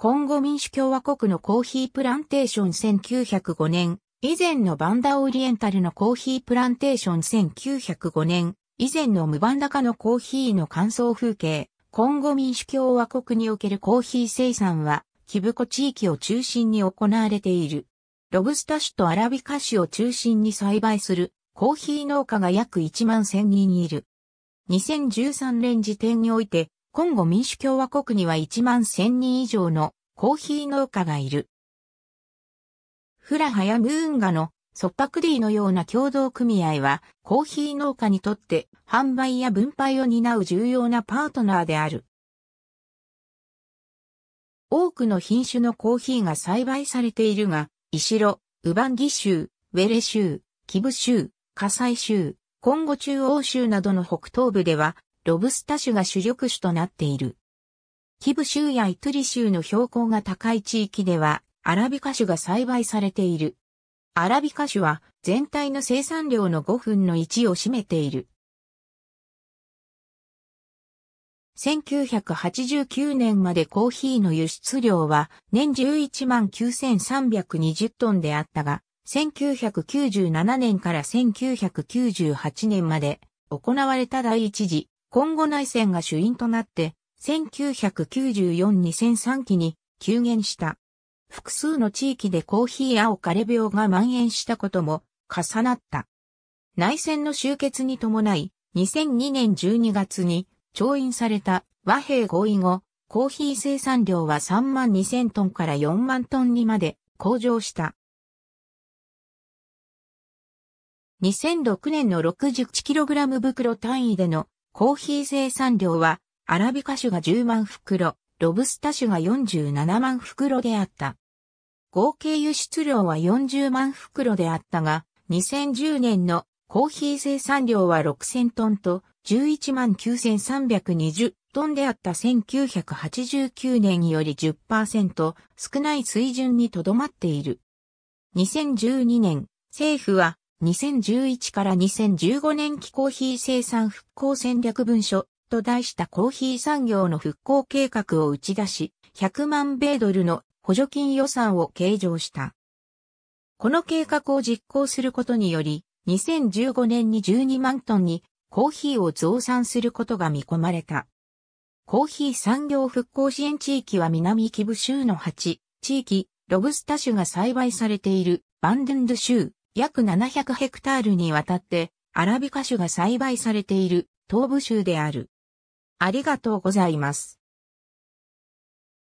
コンゴ民主共和国のコーヒープランテーション1905年、以前のバンダオリエンタルのコーヒープランテーション1905年、以前のムバンダカのコーヒーの乾燥風景、コンゴ民主共和国におけるコーヒー生産は、キブコ地域を中心に行われている。ロブスタ種とアラビカ種を中心に栽培するコーヒー農家が約1万1000人いる。2013年時点において今後民主共和国には1万1000人以上のコーヒー農家がいる。フラハやムーンガのソッパクディのような共同組合はコーヒー農家にとって販売や分配を担う重要なパートナーである。多くの品種のコーヒーが栽培されているが、イシロ、ウバンギ州、ウェレ州、キブ州、カサイ州、コンゴ中央州などの北東部ではロブスタ種が主力種となっている。キブ州やイトゥリ州の標高が高い地域では、アラビカ種が栽培されている。アラビカ種は全体の生産量の5分の1を占めている。1989年までコーヒーの輸出量は年11万9320トンであったが、1997年から1998年まで行われた第一次今後内戦が主因となって、1994-2003期に急減した。複数の地域でコーヒー青オカレ病が蔓延したことも重なった。内戦の終結に伴い、2002年12月に調印された和平合意後、コーヒー生産量は3万2000トンから4万トンにまで向上した。2006年の 61kg 袋単位でのコーヒー生産量は、アラビカ種が10万袋、ロブスタ種が47万袋であった。合計輸出量は40万袋であったが、2010年のコーヒー生産量は6000トンと11万9320トンであった1989年より10%少ない水準にとどまっている。2012年、政府は2011から2015年期コーヒー生産復興戦略文書と題したコーヒー産業の復興計画を打ち出し、100万米ドルの補助金予算を計上した。この計画を実行することにより、2015年に12万トンにコーヒーを増産することが見込まれた。コーヒー産業復興支援地域は南キブ州の8地域、ロブスタ州が栽培されているバンデンド州、約700ヘクタールにわたって、アラビカ種が栽培されている東部州である。ありがとうございます。